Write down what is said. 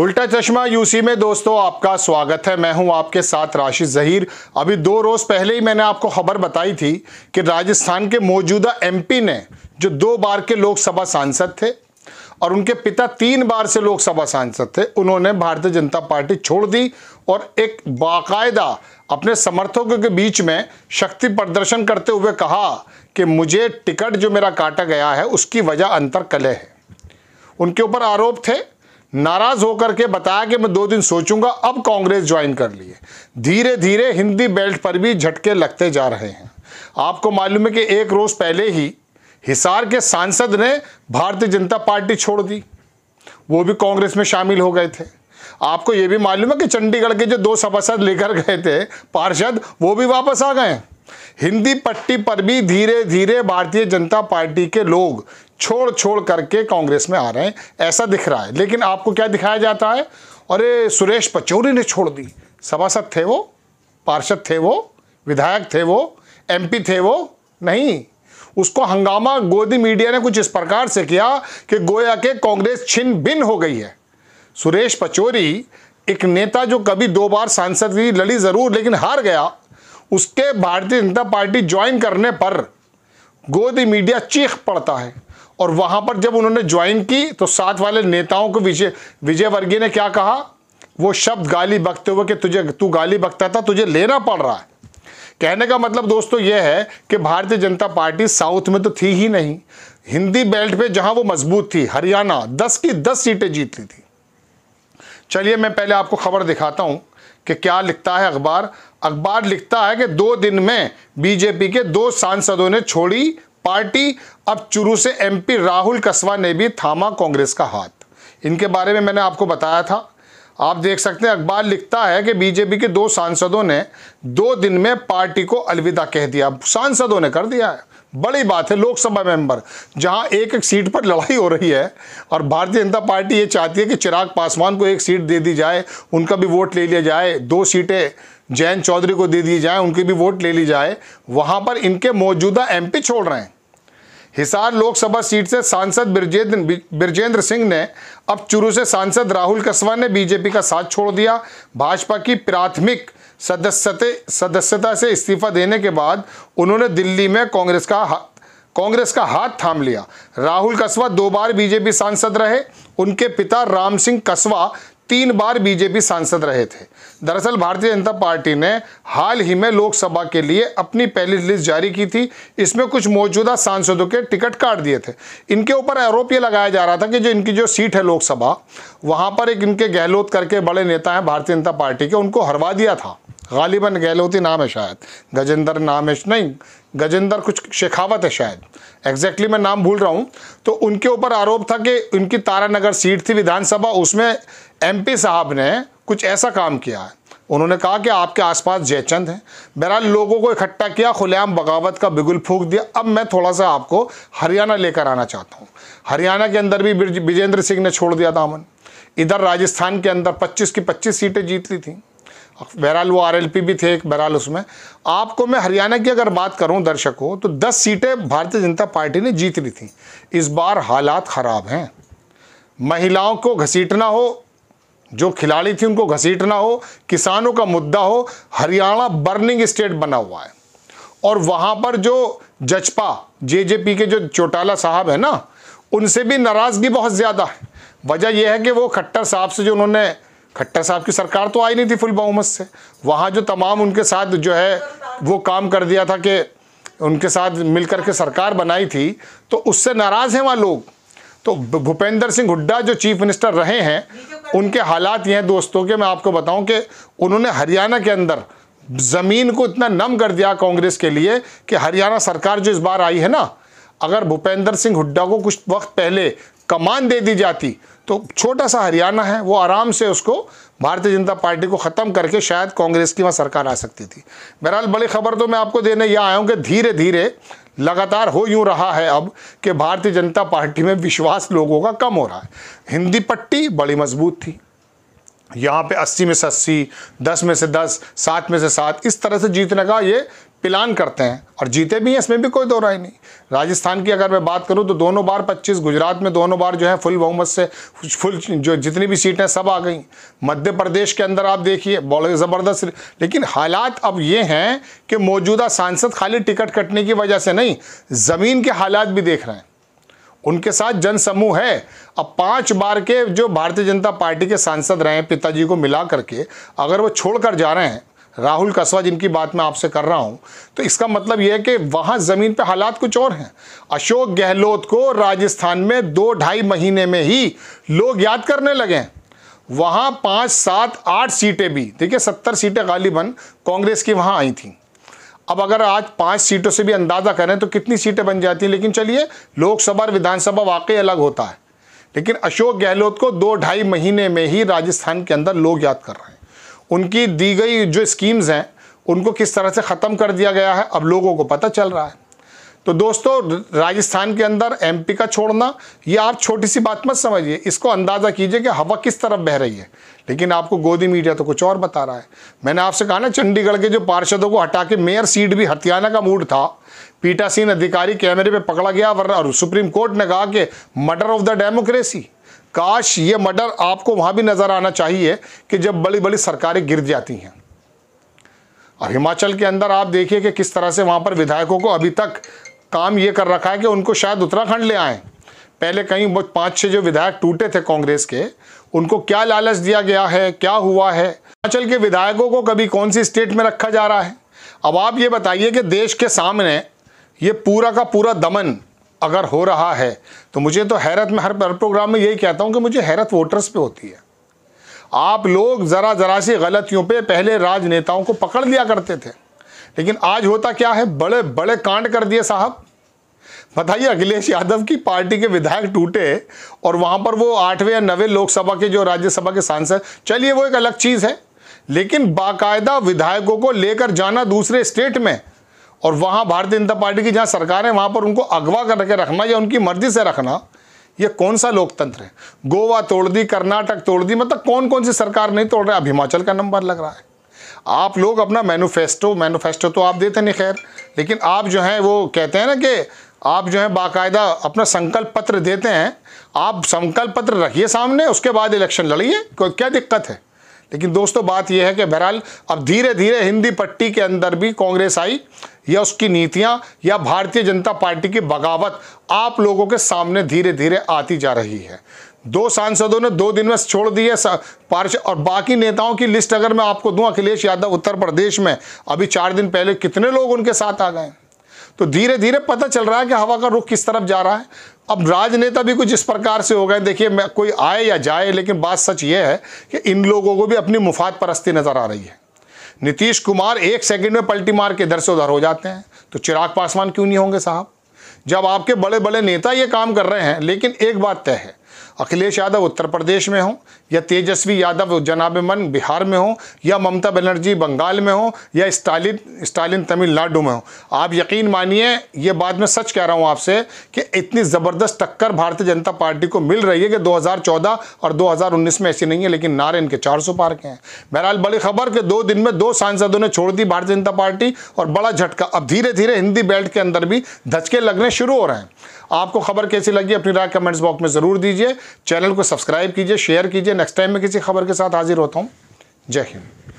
उल्टा चश्मा यूसी में दोस्तों आपका स्वागत है मैं हूं आपके साथ राशिद जहीर अभी दो रोज़ पहले ही मैंने आपको खबर बताई थी कि राजस्थान के मौजूदा एमपी ने जो दो बार के लोकसभा सांसद थे और उनके पिता तीन बार से लोकसभा सांसद थे उन्होंने भारतीय जनता पार्टी छोड़ दी और एक बाकायदा अपने समर्थकों के बीच में शक्ति प्रदर्शन करते हुए कहा कि मुझे टिकट जो मेरा काटा गया है उसकी वजह अंतर कले है उनके ऊपर आरोप थे नाराज होकर के बताया कि मैं दो दिन सोचूंगा अब कांग्रेस ज्वाइन कर लिए धीरे धीरे हिंदी बेल्ट पर भी झटके लगते जा रहे हैं आपको मालूम है कि एक रोज़ पहले ही हिसार के सांसद ने भारतीय जनता पार्टी छोड़ दी वो भी कांग्रेस में शामिल हो गए थे आपको ये भी मालूम है कि चंडीगढ़ के जो दो सभासद लेकर गए थे पार्षद वो भी वापस आ गए हिंदी पट्टी पर भी धीरे धीरे भारतीय जनता पार्टी के लोग छोड़ छोड़ करके कांग्रेस में आ रहे हैं ऐसा दिख रहा है लेकिन आपको क्या दिखाया जाता है अरे सुरेश पचौरी ने छोड़ दी सभासद थे वो पार्षद थे वो विधायक थे वो एमपी थे वो नहीं उसको हंगामा गोदी मीडिया ने कुछ इस प्रकार से किया कि गोया के कांग्रेस छिन भिन हो गई है सुरेश पचौरी एक नेता जो कभी दो बार सांसद भी लड़ी ज़रूर लेकिन हार गया उसके भारतीय जनता पार्टी ज्वाइन करने पर गोदी मीडिया चीख पड़ता है और वहां पर जब उन्होंने ज्वाइन की तो साथ वाले नेताओं को विजय विजय वर्गीय ने क्या कहा वो शब्द गाली बकते हुए कि तुझे तू गाली बकता था तुझे लेना पड़ रहा है कहने का मतलब दोस्तों यह है कि भारतीय जनता पार्टी साउथ में तो थी ही नहीं हिंदी बेल्ट पे जहां वो मजबूत थी हरियाणा दस की दस सीटें जीत ली थी चलिए मैं पहले आपको खबर दिखाता हूं कि क्या लिखता है अखबार अखबार लिखता है कि दो दिन में बीजेपी के दो सांसदों ने छोड़ी पार्टी अब चुरू से एमपी राहुल कसवा ने भी थामा कांग्रेस का हाथ इनके बारे में मैंने आपको बताया था आप देख सकते हैं अखबार लिखता है कि बीजेपी के दो सांसदों ने दो दिन में पार्टी को अलविदा कह दिया सांसदों ने कर दिया है बड़ी बात है लोकसभा मेंबर जहां एक एक सीट पर लड़ाई हो रही है और भारतीय जनता पार्टी ये चाहती है कि चिराग पासवान को एक सीट दे दी जाए उनका भी वोट ले लिया जाए दो सीटें जयंत चौधरी को दे दी जाए उनकी भी वोट ले ली जाए वहां पर इनके मौजूदा एमपी छोड़ रहे हैं हिसार लोकसभा सीट से सांसद ब्रजेंद्र सिंह ने अब चुरू से सांसद राहुल कसवा ने बीजेपी का साथ छोड़ दिया भाजपा की प्राथमिक सदस्यते सदस्यता से इस्तीफा देने के बाद उन्होंने दिल्ली में कांग्रेस का कांग्रेस का हाथ थाम लिया राहुल कस्बा दो बार बीजेपी सांसद रहे उनके पिता राम सिंह कस्बा तीन बार बीजेपी सांसद रहे थे दरअसल भारतीय जनता पार्टी ने हाल ही में लोकसभा के लिए अपनी पहली लिस्ट जारी की थी इसमें कुछ मौजूदा सांसदों के टिकट काट दिए थे इनके ऊपर आरोप ये लगाया जा रहा था कि जो इनकी जो सीट है लोकसभा वहाँ पर एक इनके गहलोत करके बड़े नेता हैं भारतीय जनता पार्टी के उनको हरवा दिया था गालिबन गहलोती नाम है शायद गजेंद्र नाम है नहीं गजेंद्र कुछ शेखावत है शायद एग्जैक्टली मैं नाम भूल रहा हूँ तो उनके ऊपर आरोप था कि उनकी तारानगर सीट थी विधानसभा उसमें एमपी साहब ने कुछ ऐसा काम किया है उन्होंने कहा कि आपके आसपास जयचंद हैं बहरहाल लोगों को इकट्ठा किया खुलेआम बगावत का बिगुल फूक दिया अब मैं थोड़ा सा आपको हरियाणा लेकर आना चाहता हूँ हरियाणा के अंदर भी विजेंद्र सिंह ने छोड़ दिया था अमन इधर राजस्थान के अंदर 25 की 25 सीटें जीत ली थी बहरहाल वो आरएलपी भी थे एक बहरहाल उसमें आपको मैं हरियाणा की अगर बात करूं दर्शकों तो 10 सीटें भारतीय जनता पार्टी ने जीत ली थी इस बार हालात ख़राब हैं महिलाओं को घसीटना हो जो खिलाड़ी थी उनको घसीटना हो किसानों का मुद्दा हो हरियाणा बर्निंग स्टेट बना हुआ है और वहाँ पर जो जजपा जेजेपी के जो चौटाला साहब है ना उनसे भी नाराज़गी बहुत ज़्यादा है वजह यह है कि वो खट्टर साहब से जो उन्होंने खट्टर साहब की सरकार तो आई नहीं थी फुल बहुमत से वहाँ जो तमाम उनके साथ जो है वो काम कर दिया था कि उनके साथ मिलकर के सरकार बनाई थी तो उससे नाराज़ हैं वहाँ लोग तो भूपेंद्र सिंह हुड्डा जो चीफ मिनिस्टर रहे हैं उनके हालात ये हैं दोस्तों के मैं आपको बताऊं कि उन्होंने हरियाणा के अंदर ज़मीन को इतना नम कर दिया कांग्रेस के लिए कि हरियाणा सरकार जो इस बार आई है ना अगर भूपेंद्र सिंह हुड्डा को कुछ वक्त पहले कमान दे दी जाती तो छोटा सा हरियाणा है वो आराम से उसको भारतीय जनता पार्टी को ख़त्म करके शायद कांग्रेस की वहाँ सरकार आ सकती थी बहरहाल बड़ी खबर तो मैं आपको देने यह आया हूँ कि धीरे धीरे लगातार हो यूं रहा है अब कि भारतीय जनता पार्टी में विश्वास लोगों का कम हो रहा है हिंदी पट्टी बड़ी मजबूत थी यहाँ पे 80 में से अस्सी दस में से दस सात में से सात इस तरह से जीतने का ये प्लान करते हैं और जीते भी हैं इसमें भी कोई दो राय नहीं राजस्थान की अगर मैं बात करूं तो दोनों बार 25 गुजरात में दोनों बार जो है फुल बहुमत से फुल जो जितनी भी सीटें सब आ गई मध्य प्रदेश के अंदर आप देखिए बड़े ज़बरदस्त लेकिन हालात अब ये हैं कि मौजूदा सांसद खाली टिकट कटने की वजह से नहीं ज़मीन के हालात भी देख रहे हैं उनके साथ जनसमूह है अब पांच बार के जो भारतीय जनता पार्टी के सांसद रहे हैं पिताजी को मिला करके अगर वो छोड़कर जा रहे हैं राहुल कस्बा जिनकी बात मैं आपसे कर रहा हूं तो इसका मतलब यह है कि वहां ज़मीन पे हालात कुछ और हैं अशोक गहलोत को राजस्थान में दो ढाई महीने में ही लोग याद करने लगे हैं वहाँ पाँच सात आठ सीटें भी देखिए सत्तर सीटें गालिबन कांग्रेस की वहां आई थी अब अगर आज पाँच सीटों से भी अंदाज़ा करें तो कितनी सीटें बन जाती हैं लेकिन चलिए लोकसभा और विधानसभा वाकई अलग होता है लेकिन अशोक गहलोत को दो ढाई महीने में ही राजस्थान के अंदर लोग याद कर रहे हैं उनकी दी गई जो स्कीम्स हैं उनको किस तरह से ख़त्म कर दिया गया है अब लोगों को पता चल रहा है तो दोस्तों राजस्थान के अंदर एमपी का छोड़ना ये आप छोटी सी बात मत समझिए इसको अंदाज़ा कीजिए कि हवा किस तरफ बह रही है लेकिन आपको गोदी मीडिया तो कुछ और बता रहा है मैंने आपसे कहा ना चंडीगढ़ के जो पार्षदों को हटा के मेयर सीट भी हथियाना का मूड था पीटासीन अधिकारी कैमरे पे पकड़ा गया वरना और सुप्रीम कोर्ट ने कहा कि मर्डर ऑफ द डेमोक्रेसी काश ये मर्डर आपको वहां भी नज़र आना चाहिए कि जब बड़ी बड़ी सरकारें गिर जाती हैं अब हिमाचल के अंदर आप देखिए कि किस तरह से वहां पर विधायकों को अभी तक काम ये कर रखा है कि उनको शायद उत्तराखंड ले आए पहले कहीं वो छह जो विधायक टूटे थे कांग्रेस के उनको क्या लालच दिया गया है क्या हुआ है हिमाचल के विधायकों को कभी कौन सी स्टेट में रखा जा रहा है अब आप ये बताइए कि देश के सामने ये पूरा का पूरा दमन अगर हो रहा है तो मुझे तो हैरत में हर प्रोग्राम में यही कहता हूँ कि मुझे हैरत वोटर्स पे होती है आप लोग ज़रा ज़रा सी गलतियों पे पहले राजनेताओं को पकड़ लिया करते थे लेकिन आज होता क्या है बड़े बड़े कांड कर दिए साहब बताइए अखिलेश यादव की पार्टी के विधायक टूटे और वहाँ पर वो आठवें या नवे लोकसभा के जो राज्यसभा के सांसद चलिए वो एक अलग चीज़ है लेकिन बाकायदा विधायकों को लेकर जाना दूसरे स्टेट में और वहाँ भारतीय जनता पार्टी की जहाँ सरकार है वहाँ पर उनको अगवा करके रखना या उनकी मर्जी से रखना ये कौन सा लोकतंत्र है गोवा तोड़ दी कर्नाटक तोड़ दी मतलब कौन कौन सी सरकार नहीं तोड़ रहा अब हिमाचल का नंबर लग रहा है आप लोग अपना मैनुफेस्टो मैनुफेस्टो तो आप देते नहीं खैर लेकिन आप जो हैं वो कहते हैं ना कि आप जो है बाकायदा अपना संकल्प पत्र देते हैं आप संकल्प पत्र रखिए सामने उसके बाद इलेक्शन लड़िए कोई क्या दिक्कत है लेकिन दोस्तों बात यह है कि बहरहाल अब धीरे धीरे हिंदी पट्टी के अंदर भी कांग्रेस आई या उसकी नीतियां या भारतीय जनता पार्टी की बगावत आप लोगों के सामने धीरे धीरे आती जा रही है दो सांसदों ने दो दिन में छोड़ दी है पार्षद और बाकी नेताओं की लिस्ट अगर मैं आपको दूं अखिलेश यादव उत्तर प्रदेश में अभी चार दिन पहले कितने लोग उनके साथ आ गए तो धीरे धीरे पता चल रहा है कि हवा का रुख किस तरफ जा रहा है अब राजनेता भी कुछ इस प्रकार से हो गए देखिए मैं कोई आए या जाए लेकिन बात सच यह है कि इन लोगों को भी अपनी मुफाद परस्ती नज़र आ रही है नीतीश कुमार एक सेकंड में पलटी मार के इधर से उधर हो जाते हैं तो चिराग पासवान क्यों नहीं होंगे साहब जब आपके बड़े बड़े नेता ये काम कर रहे हैं लेकिन एक बात तय है अखिलेश यादव उत्तर प्रदेश में हों या तेजस्वी यादव जनाब मन बिहार में हो या ममता बनर्जी बंगाल में हो या स्टालिन स्टालिन तमिलनाडु में हो आप यकीन मानिए ये बात मैं सच कह रहा हूँ आपसे कि इतनी ज़बरदस्त टक्कर भारतीय जनता पार्टी को मिल रही है कि 2014 और 2019 में ऐसी नहीं है लेकिन नारे इनके सौ पार के हैं बहरहाल बड़ी खबर कि दो दिन में दो सांसदों ने छोड़ दी भारतीय जनता पार्टी और बड़ा झटका अब धीरे धीरे हिंदी बेल्ट के अंदर भी धचके लगने शुरू हो रहे हैं आपको खबर कैसी लगी अपनी राय कमेंट्स बॉक्स में ज़रूर दीजिए चैनल को सब्सक्राइब कीजिए शेयर कीजिए नेक्स्ट टाइम में किसी खबर के साथ हाजिर होता हूँ जय हिंद